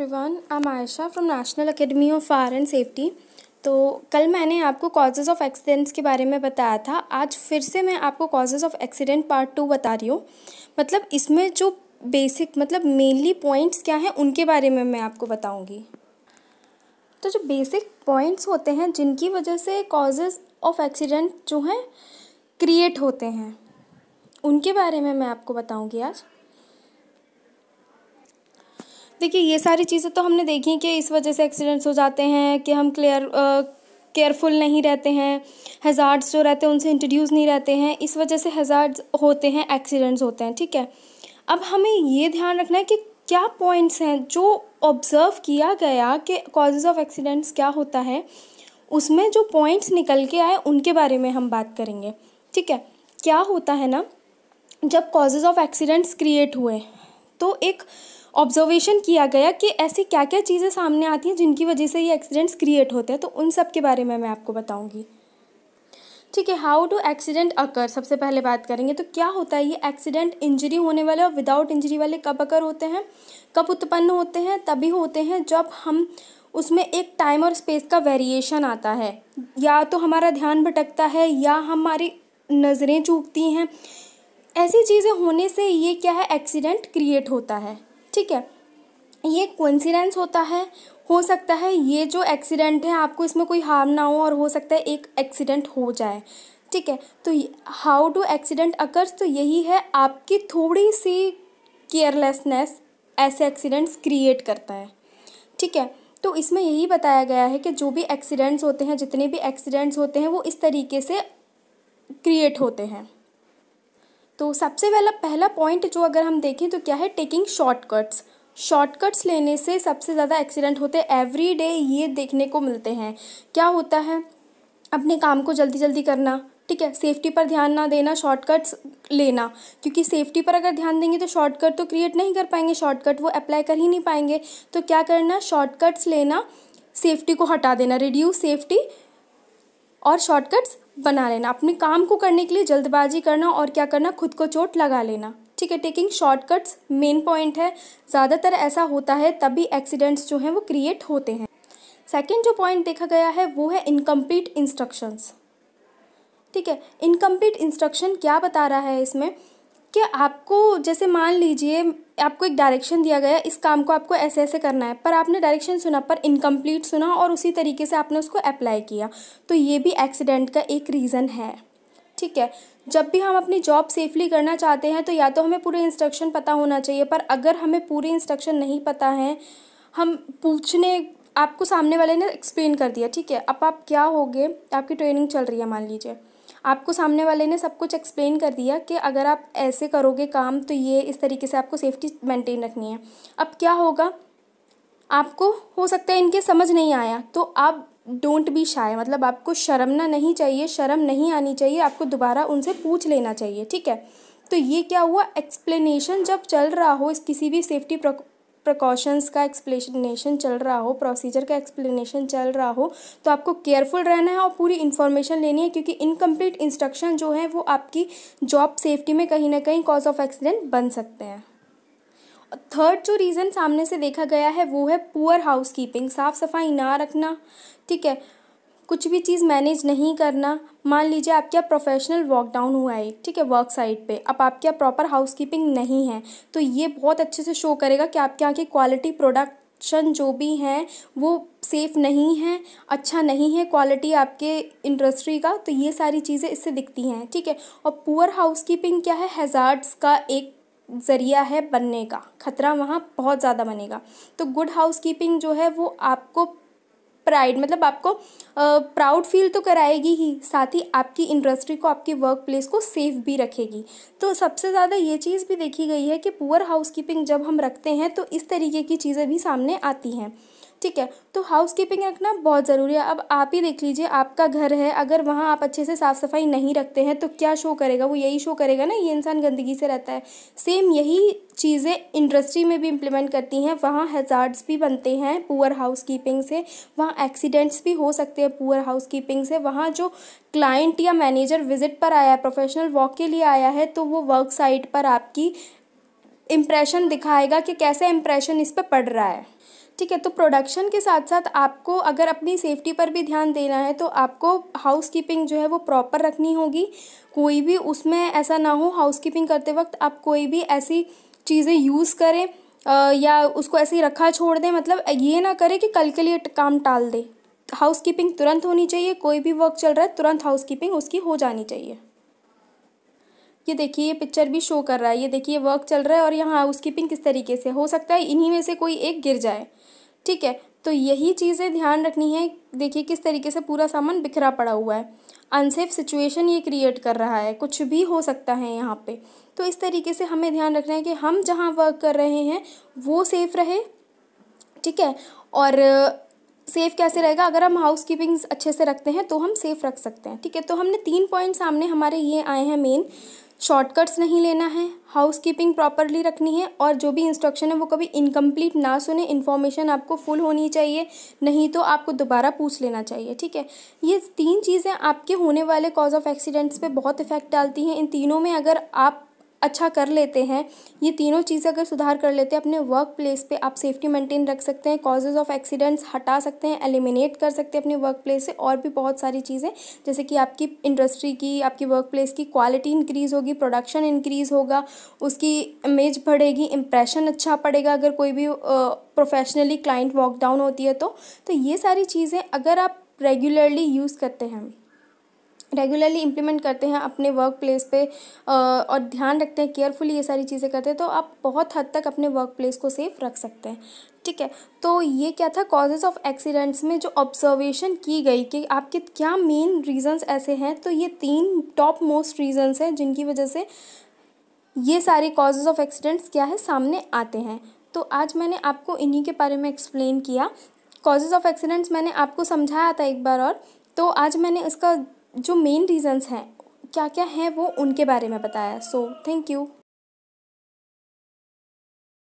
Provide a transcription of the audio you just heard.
everyone I Ayesha from National Academy of Fire and Safety तो कल मैंने आपको कॉजेज़ ऑफ एक्सीडेंट्स के बारे में बताया था आज फिर से मैं आपको causes of accident part two बता रही हूँ मतलब इसमें जो बेसिक मतलब मेनली पॉइंट्स क्या हैं उनके बारे में मैं आपको बताऊँगी तो जो बेसिक पॉइंट्स होते हैं जिनकी वजह से कॉजेज़ ऑफ एक्सीडेंट जो हैं क्रिएट होते हैं उनके बारे में मैं आपको बताऊँगी आज देखिए ये सारी चीज़ें तो हमने देखी कि इस वजह से एक्सीडेंट्स हो जाते हैं कि हम क्लियर केयरफुल नहीं रहते हैं हज़ार्ड्स जो रहते हैं उनसे इंट्रोड्यूस नहीं रहते हैं इस वजह से हज़ार्ड्स होते हैं एक्सीडेंट्स होते हैं ठीक है अब हमें ये ध्यान रखना है कि क्या पॉइंट्स हैं जो ऑब्ज़र्व किया गया कि कॉजेज़ ऑफ एक्सीडेंट्स क्या होता है उसमें जो पॉइंट्स निकल के आए उनके बारे में हम बात करेंगे ठीक है क्या होता है ना जब कॉजेज़ ऑफ एक्सीडेंट्स क्रिएट हुए तो एक ऑब्जर्वेशन किया गया कि ऐसी क्या क्या चीज़ें सामने आती हैं जिनकी वजह से ये एक्सीडेंट्स क्रिएट होते हैं तो उन सब के बारे में मैं आपको बताऊँगी ठीक है हाउ डू एक्सीडेंट अकर सबसे पहले बात करेंगे तो क्या होता है ये एक्सीडेंट इंजरी होने वाले और विदाउट इंजरी वाले कब अकर होते हैं कब उत्पन्न होते हैं तभी होते हैं जब हम उसमें एक टाइम और स्पेस का वेरिएशन आता है या तो हमारा ध्यान भटकता है या हमारी नज़रें चूकती हैं ऐसी चीज़ें होने से ये क्या है एक्सीडेंट क्रिएट होता है ठीक है ये कोइंसिडेंस होता है हो सकता है ये जो एक्सीडेंट है आपको इसमें कोई हार्म ना हो और हो सकता है एक एक्सीडेंट हो जाए ठीक है तो हाउ डू एक्सीडेंट अकर्स तो यही है आपकी थोड़ी सी केयरलेसनेस ऐसे एक्सीडेंट्स क्रिएट करता है ठीक है तो इसमें यही बताया गया है कि जो भी एक्सीडेंट्स होते हैं जितने भी एक्सीडेंट्स होते हैं वो इस तरीके से क्रिएट होते हैं तो सबसे पहला पहला पॉइंट जो अगर हम देखें तो क्या है टेकिंग शॉर्टकट्स शॉर्टकट्स लेने से सबसे ज़्यादा एक्सीडेंट होते हैं एवरी डे ये देखने को मिलते हैं क्या होता है अपने काम को जल्दी जल्दी करना ठीक है सेफ्टी पर ध्यान ना देना शॉर्टकट्स लेना क्योंकि सेफ्टी पर अगर ध्यान देंगे तो शॉर्टकट तो क्रिएट नहीं कर पाएंगे शॉर्टकट वो अप्लाई कर ही नहीं पाएंगे तो क्या करना शॉर्टकट्स लेना सेफ्टी को हटा देना रिड्यूस सेफ्टी और शॉर्टकट्स बना लेना अपने काम को करने के लिए जल्दबाजी करना और क्या करना खुद को चोट लगा लेना ठीक है टेकिंग शॉर्टकट्स मेन पॉइंट है ज़्यादातर ऐसा होता है तभी एक्सीडेंट्स जो हैं वो क्रिएट होते हैं सेकेंड जो पॉइंट देखा गया है वो है इनकम्प्लीट इंस्ट्रक्शंस ठीक है इनकम्प्लीट इंस्ट्रक्शन क्या बता रहा है इसमें कि आपको जैसे मान लीजिए आपको एक डायरेक्शन दिया गया इस काम को आपको ऐसे ऐसे करना है पर आपने डायरेक्शन सुना पर इनकम्प्लीट सुना और उसी तरीके से आपने उसको अप्लाई किया तो ये भी एक्सीडेंट का एक रीज़न है ठीक है जब भी हम अपनी जॉब सेफली करना चाहते हैं तो या तो हमें पूरे इंस्ट्रक्शन पता होना चाहिए पर अगर हमें पूरे इंस्ट्रक्शन नहीं पता है हम पूछने आपको सामने वाले ने एक्सप्लेन कर दिया ठीक है अब आप क्या होगे आपकी ट्रेनिंग चल रही है मान लीजिए आपको सामने वाले ने सब कुछ एक्सप्लेन कर दिया कि अगर आप ऐसे करोगे काम तो ये इस तरीके से आपको सेफ्टी मेंटेन रखनी है अब क्या होगा आपको हो सकता है इनके समझ नहीं आया तो आप डोंट बी शाय मतलब आपको शर्मना नहीं चाहिए शर्म नहीं आनी चाहिए आपको दोबारा उनसे पूछ लेना चाहिए ठीक है तो ये क्या हुआ एक्सप्लेनेशन जब चल रहा हो इस किसी भी सेफ्टी प्रिकॉशंस का एक्सप्लेनेशन चल रहा हो प्रोसीजर का एक्सप्लेनेशन चल रहा हो तो आपको केयरफुल रहना है और पूरी इन्फॉर्मेशन लेनी है क्योंकि इनकम्प्लीट इंस्ट्रक्शन जो है वो आपकी जॉब सेफ्टी में कहीं ना कहीं कॉज ऑफ एक्सीडेंट बन सकते हैं थर्ड जो रीज़न सामने से देखा गया है वो है पुअर हाउस कीपिंग साफ़ सफाई ना रखना ठीक है कुछ भी चीज़ मैनेज नहीं करना मान लीजिए आपका प्रोफेशनल डाउन हुआ है ठीक है वर्क साइट पे अब आपके यहाँ प्रॉपर हाउस कीपिंग नहीं है तो ये बहुत अच्छे से शो करेगा कि आपके यहाँ की क्वालिटी प्रोडक्ट जो भी हैं वो सेफ़ नहीं है अच्छा नहीं है क्वालिटी आपके इंडस्ट्री का तो ये सारी चीज़ें इससे दिखती हैं ठीक है और पुअर हाउसकीपिंग क्या है हेज़ार्ड्स का एक ज़रिया है बनने का खतरा वहाँ बहुत ज़्यादा बनेगा तो गुड हाउसकीपिंग जो है वो आपको प्राइड मतलब आपको प्राउड फील तो कराएगी ही साथ ही आपकी इंडस्ट्री को आपके वर्क प्लेस को सेफ भी रखेगी तो सबसे ज़्यादा ये चीज़ भी देखी गई है कि पुअर हाउसकीपिंग जब हम रखते हैं तो इस तरीके की चीज़ें भी सामने आती हैं ठीक है तो हाउस कीपिंग रखना बहुत ज़रूरी है अब आप ही देख लीजिए आपका घर है अगर वहाँ आप अच्छे से साफ़ सफाई नहीं रखते हैं तो क्या शो करेगा वो यही शो करेगा ना ये इंसान गंदगी से रहता है सेम यही चीज़ें इंडस्ट्री में भी इम्प्लीमेंट करती हैं वहाँ हज़ार्ड्स भी बनते हैं पुअर हाउस कीपिंग से वहाँ एक्सीडेंट्स भी हो सकते हैं पुअर हाउस कीपिंग से वहाँ जो क्लाइंट या मैनेजर विजिट पर आया है प्रोफेशनल वॉक के लिए आया है तो वो वर्क साइट पर आपकी इम्प्रेशन दिखाएगा कि कैसे इम्प्रेशन इस पर पड़ रहा है ठीक है तो प्रोडक्शन के साथ साथ आपको अगर अपनी सेफ्टी पर भी ध्यान देना है तो आपको हाउस कीपिंग जो है वो प्रॉपर रखनी होगी कोई भी उसमें ऐसा ना हो हाउस कीपिंग करते वक्त आप कोई भी ऐसी चीज़ें यूज़ करें या उसको ऐसे ही रखा छोड़ दें मतलब ये ना करें कि कल के लिए काम टाल दें हाउस कीपिंग तुरंत होनी चाहिए कोई भी वर्क चल रहा है तुरंत हाउस कीपिंग उसकी हो जानी चाहिए ये देखिए ये पिक्चर भी शो कर रहा है ये देखिए वर्क चल रहा है और यहाँ हाउस कीपिंग किस तरीके से हो सकता है इन्हीं में से कोई एक गिर जाए ठीक है तो यही चीज़ें ध्यान रखनी है देखिए किस तरीके से पूरा सामान बिखरा पड़ा हुआ है अनसेफ सिचुएशन ये क्रिएट कर रहा है कुछ भी हो सकता है यहाँ पे तो इस तरीके से हमें ध्यान रखना है कि हम जहाँ वर्क कर रहे हैं वो सेफ़ रहे ठीक है और सेफ़ कैसे रहेगा अगर हम हाउस कीपिंग्स अच्छे से रखते हैं तो हम सेफ़ रख सकते हैं ठीक है तो हमने तीन पॉइंट सामने हमारे ये आए हैं मेन शॉर्टकट्स नहीं लेना है हाउस कीपिंग प्रॉपरली रखनी है और जो भी इंस्ट्रक्शन है वो कभी इनकम्प्लीट ना सुने इन्फॉर्मेशन आपको फुल होनी चाहिए नहीं तो आपको दोबारा पूछ लेना चाहिए ठीक है ये तीन चीज़ें आपके होने वाले कॉज ऑफ एक्सीडेंट्स पे बहुत इफेक्ट डालती हैं इन तीनों में अगर आप अच्छा कर लेते हैं ये तीनों चीज़ें अगर सुधार कर लेते हैं अपने वर्क प्लेस पर आप सेफ्टी मेंटेन रख सकते हैं कॉजेज़ ऑफ एक्सीडेंट्स हटा सकते हैं एलिमिनेट कर सकते हैं अपने वर्क प्लेस से और भी बहुत सारी चीज़ें जैसे कि आपकी इंडस्ट्री की आपकी वर्क प्लेस की क्वालिटी इंक्रीज़ होगी प्रोडक्शन इंक्रीज़ होगा उसकी इमेज बढ़ेगी इंप्रेशन अच्छा पड़ेगा अगर कोई भी प्रोफेशनली क्लाइंट वॉकडाउन होती है तो तो ये सारी चीज़ें अगर आप रेगुलरली यूज़ करते हैं रेगुलरली इम्प्लीमेंट करते हैं अपने वर्क प्लेस पर और ध्यान रखते हैं केयरफुली ये सारी चीज़ें करते हैं तो आप बहुत हद तक अपने वर्क प्लेस को सेफ रख सकते हैं ठीक है तो ये क्या था कॉजेज ऑफ एक्सीडेंट्स में जो ऑब्जर्वेशन की गई कि आपके क्या मेन रीज़न्स ऐसे हैं तो ये तीन टॉप मोस्ट रीजन्स हैं जिनकी वजह से ये सारे कॉजेज ऑफ एक्सीडेंट्स क्या है सामने आते हैं तो आज मैंने आपको इन्हीं के बारे में एक्सप्लेन किया कॉजेज ऑफ एक्सीडेंट्स मैंने आपको समझाया था एक बार और तो आज मैंने इसका जो मेन रीज़न्स हैं क्या क्या हैं वो उनके बारे में बताया सो थैंक यू